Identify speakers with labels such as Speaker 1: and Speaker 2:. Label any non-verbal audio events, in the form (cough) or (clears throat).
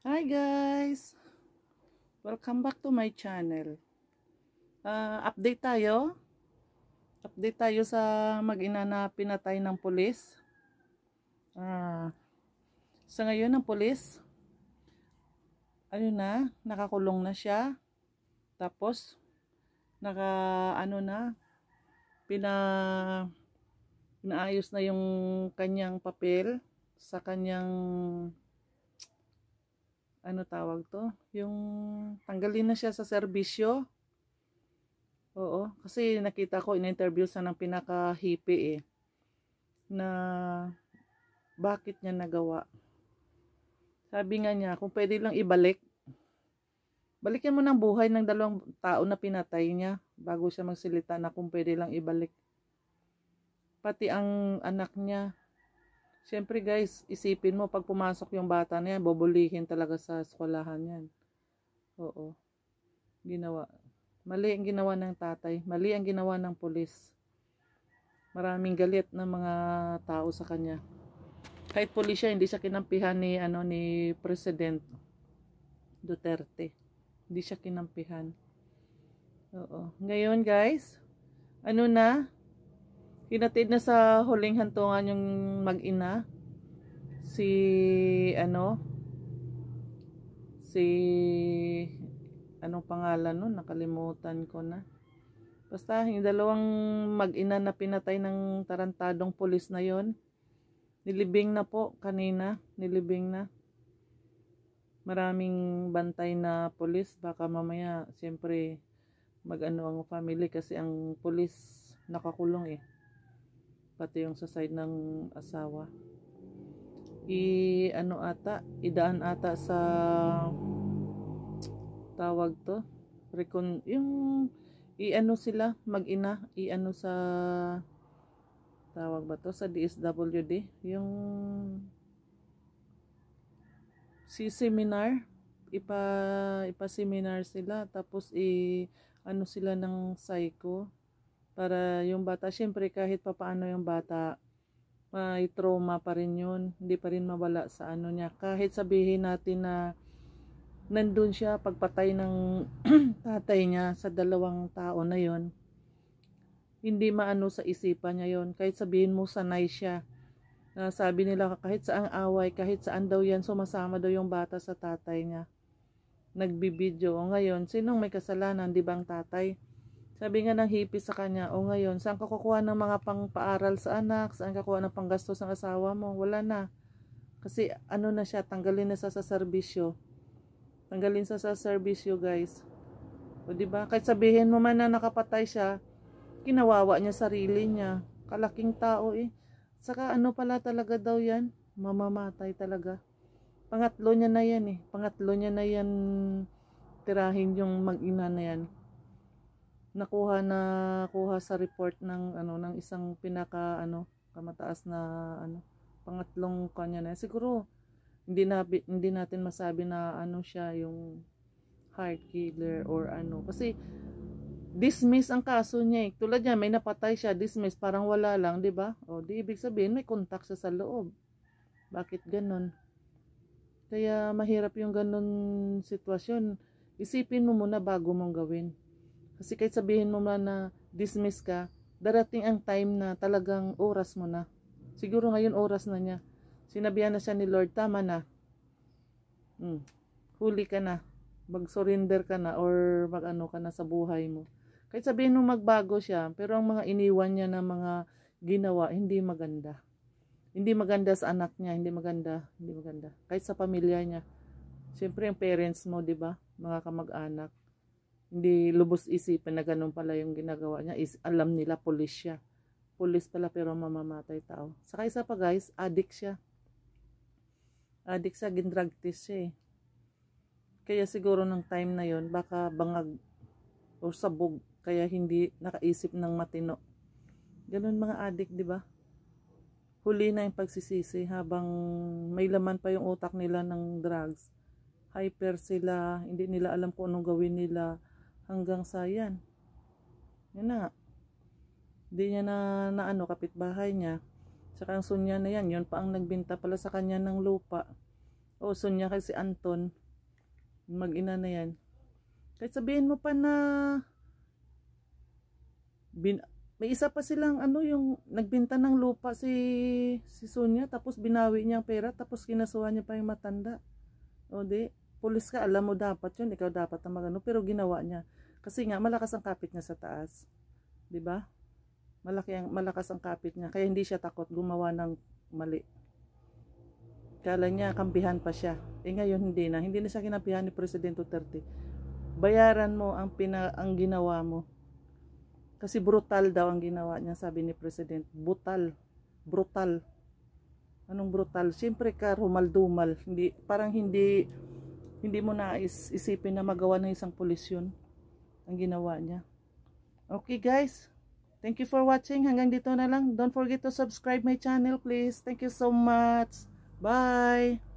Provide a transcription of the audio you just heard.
Speaker 1: Hi guys! Welcome back to my channel. Uh, update tayo. Update tayo sa mag-ina na pinatay ng pulis. Uh, sa ngayon ng pulis, ayun na, nakakulong na siya. Tapos, naka ano na, pina naayos na yung kanyang papel sa kanyang ano tawag to? Yung tanggalin na siya sa serbisyo. Oo, kasi nakita ko in-interview sa ng pinaka hipe eh na bakit niya nagawa. Sabi nga niya, kung pwede lang ibalik, balikan mo ng buhay ng dalawang tao na pinatay niya bago siya magsilita na kung pwede lang ibalik. Pati ang anak niya, Siyempre guys, isipin mo pag pumasok yung bata na yan, bobolihin talaga sa eskwelahan yan. Oo. Ginawa. Mali ang ginawa ng tatay. Mali ang ginawa ng pulis. Maraming galit ng mga tao sa kanya. Kahit pulis siya, hindi siya kinampihan ni, ano, ni President Duterte. Hindi siya kinampihan. Oo. Ngayon guys, ano na, Hinatid na sa huling hantungan yung mag-ina. Si, ano, si, anong pangalan nun? Nakalimutan ko na. Basta, yung dalawang mag-ina na pinatay ng tarantadong pulis na yon Nilibing na po kanina. Nilibing na maraming bantay na pulis baka mamaya siyempre mag ano ang family kasi ang pulis nakakulong eh pati yung sa side ng asawa i ano ata idaan ata sa tawag to recon yung i ano sila mag-ina i ano sa tawag ba to sa DSWD yung si seminar ipa ipa seminar sila tapos i ano sila ng psycho para yung bata, syempre kahit papaano yung bata, may trauma pa rin yun, hindi pa rin mawala sa ano niya. Kahit sabihin natin na nandun siya pagpatay ng (clears throat) tatay niya sa dalawang tao na yon hindi maano sa isipan niya yon kahit sabihin mo sanay siya na ah, sabi nila kahit saang away, kahit saan daw yan, sumasama daw yung bata sa tatay niya. Nagbibideo. O ngayon, sinong may kasalanan, di bang tatay? Sabi nga ng hippie sa kanya, o ngayon, saan ka kukuha ng mga pangpaaral sa anak? Saan ka kukuha ng panggastos ng asawa mo? Wala na. Kasi ano na siya, tanggalin na sa sa serbisyo. Tanggalin sa sa serbisyo, guys. O di ba? Kahit sabihin mo man na nakapatay siya, kinawawa niya sarili niya. Kalaking tao eh. Saka ano pala talaga daw 'yan? Mamamatay talaga. Pangatlo niya na 'yan eh. Pangatlo niya na 'yan tirahin yung mag-ina na 'yan nakuha na kuha sa report ng ano ng isang pinaka ano kamataas na ano pangatlong kanya na siguro hindi na hindi natin masabi na ano siya yung heart killer or ano kasi dismiss ang kaso niya eh. tulad niya may napatay siya dismiss parang wala lang di ba o di ibig sabihin may contact siya sa loob bakit ganun kaya mahirap yung ganun sitwasyon isipin mo muna bago mong gawin kasi kahit sabihin mo man na dismiss ka, darating ang time na talagang oras mo na. Siguro ngayon oras na niya. Sinabihan na siya ni Lord, tama na. Hmm. Huli ka na. Mag-surrender ka na or mag-ano ka na sa buhay mo. Kahit sabihin mo magbago siya, pero ang mga iniwan niya na mga ginawa, hindi maganda. Hindi maganda sa anak niya, hindi maganda, hindi maganda. Kahit sa pamilya niya. Siyempre, yung parents mo, di ba? Mga kamag-anak hindi lubos isipan na ganun pala yung ginagawa niya is alam nila pulis siya pulis pala pero mamamatay tao saka isa pa guys addict siya addict siya gindrug test siya eh kaya siguro ng time na yon baka bangag o sabog kaya hindi nakaisip ng matino ganun mga addict di ba huli na yung pagsisisi habang may laman pa yung utak nila ng drugs hyper sila hindi nila alam kung anong gawin nila hanggang sa yan yun na nga hindi niya na, na ano kapitbahay niya tsaka ang sunya na yan yun pa ang nagbinta pala sa kanya ng lupa o sunya kasi Anton mag ina na yan kahit sabihin mo pa na bin, may isa pa silang ano yung nagbinta ng lupa si si Sonia tapos binawi niya ang pera tapos kinasuhan niya pa yung matanda o di Pulis ka, alam mo dapat yun, ikaw dapat ang magano, pero ginawa niya. Kasi nga, malakas ang kapit niya sa taas. ba? Diba? Malaki ang, malakas ang kapit niya, kaya hindi siya takot gumawa ng mali. Kala niya, kambihan pa siya. Eh ngayon, hindi na. Hindi na siya kinabihan ni President Duterte. Bayaran mo ang, pina, ang ginawa mo. Kasi brutal daw ang ginawa niya, sabi ni President. Brutal. Brutal. Anong brutal? Siyempre ka, rumaldumal. Hindi, parang hindi hindi mo na isipin na magawa ng isang pulis yun ang ginawa niya okay guys thank you for watching hanggang dito na lang don't forget to subscribe my channel please thank you so much bye